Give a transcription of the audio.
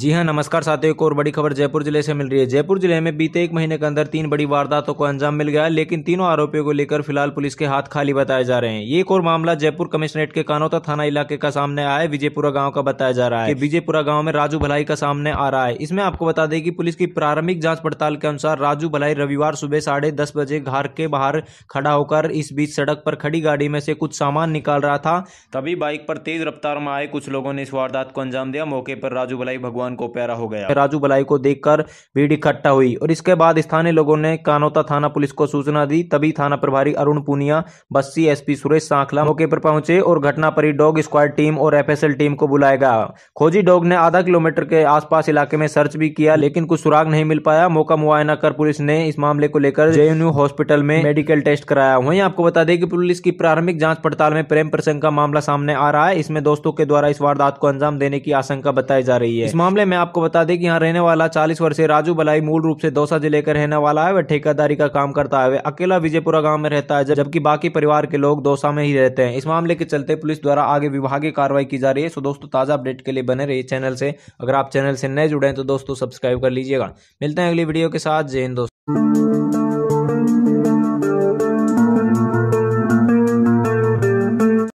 जी हाँ नमस्कार साथियों एक और बड़ी खबर जयपुर जिले से मिल रही है जयपुर जिले में बीते एक महीने के अंदर तीन बड़ी वारदातों को अंजाम मिल गया लेकिन तीनों आरोपियों को लेकर फिलहाल पुलिस के हाथ खाली बताए जा रहे हैं ये एक और मामला जयपुर कमिश्नरेट के कानोता थाना इलाके का सामने आया विजयपुरा गाँव का बताया जा रहा है विजयपुरा गाँव में राजू भलाई का सामने आ रहा है इसमें आपको बता दें कि पुलिस की प्रारंभिक जाँच पड़ताल के अनुसार राजू भलाई रविवार सुबह साढ़े बजे घर के बाहर खड़ा होकर इस बीच सड़क पर खड़ी गाड़ी में से कुछ सामान निकाल रहा था तभी बाइक पर तेज रफ्तार में आए कुछ लोगों ने इस वारदात को अंजाम दिया मौके पर राजू भलाई भगवान भगवान को प्यारा हो गया राजू बलाई को देखकर भीड़ इकट्ठा हुई और इसके बाद स्थानीय लोगों ने कानोता थाना पुलिस को सूचना दी तभी थाना प्रभारी अरुण पुनिया बस्सी एसपी सुरेश सांखला मौके पर पहुंचे और घटना पर डॉग स्क्वाड टीम और एफ टीम को बुलाया गया खोजी डॉग ने आधा किलोमीटर के आसपास इलाके में सर्च भी किया लेकिन कुछ सुराग नहीं मिल पाया मौका मुआयना कर पुलिस ने इस मामले को लेकर जेएनयू हॉस्पिटल में मेडिकल टेस्ट कराया वहीं आपको बता दें कि पुलिस की प्रारंभिक जांच पड़ताल में प्रेम प्रसंग का मामला सामने आ रहा है इसमें दोस्तों के द्वारा इस वारदात को अंजाम देने की आशंका बताई जा रही है इस मामले मामले में आपको बता दें कि यहाँ रहने वाला चालीस वर्षीय राजू बलाई मूल रूप से दौसा जिले का रहने वाला है वह ठेकेदारी का काम करता है वह अकेला विजयपुरा गाँव में रहता है जबकि बाकी परिवार के लोग दौसा में ही रहते हैं इस मामले के चलते पुलिस द्वारा आगे विभागीय कार्रवाई की जा रही है सो दोस्तों ताजा अपडेट के लिए बने रही चैनल से अगर आप चैनल से नए जुड़े हैं तो दोस्तों सब्सक्राइब कर लीजिएगा मिलते हैं अगली वीडियो के साथ जय हिंद दोस्तों